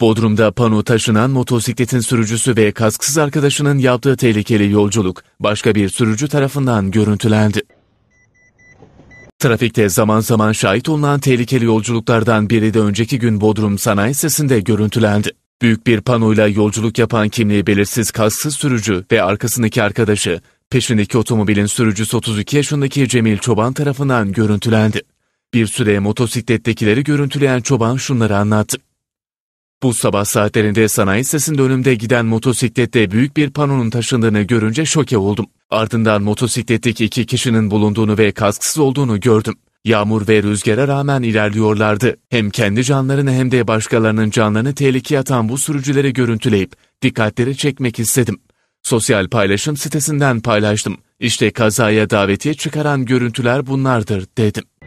Bodrum'da pano taşınan motosikletin sürücüsü ve kasksız arkadaşının yaptığı tehlikeli yolculuk başka bir sürücü tarafından görüntülendi. Trafikte zaman zaman şahit olunan tehlikeli yolculuklardan biri de önceki gün Bodrum Sanayi Sesi'nde görüntülendi. Büyük bir panoyla yolculuk yapan kimliği belirsiz kasksız sürücü ve arkasındaki arkadaşı, peşindeki otomobilin sürücüsü 32 yaşındaki Cemil Çoban tarafından görüntülendi. Bir süre motosiklettekileri görüntüleyen Çoban şunları anlattı. Bu sabah saatlerinde sanayi sitesinde önümde giden motosiklette büyük bir panonun taşındığını görünce şoke oldum. Ardından motosikletteki iki kişinin bulunduğunu ve kasksız olduğunu gördüm. Yağmur ve rüzgara rağmen ilerliyorlardı. Hem kendi canlarını hem de başkalarının canlarını tehlikeye atan bu sürücüleri görüntüleyip dikkatleri çekmek istedim. Sosyal paylaşım sitesinden paylaştım. İşte kazaya davetiye çıkaran görüntüler bunlardır dedim.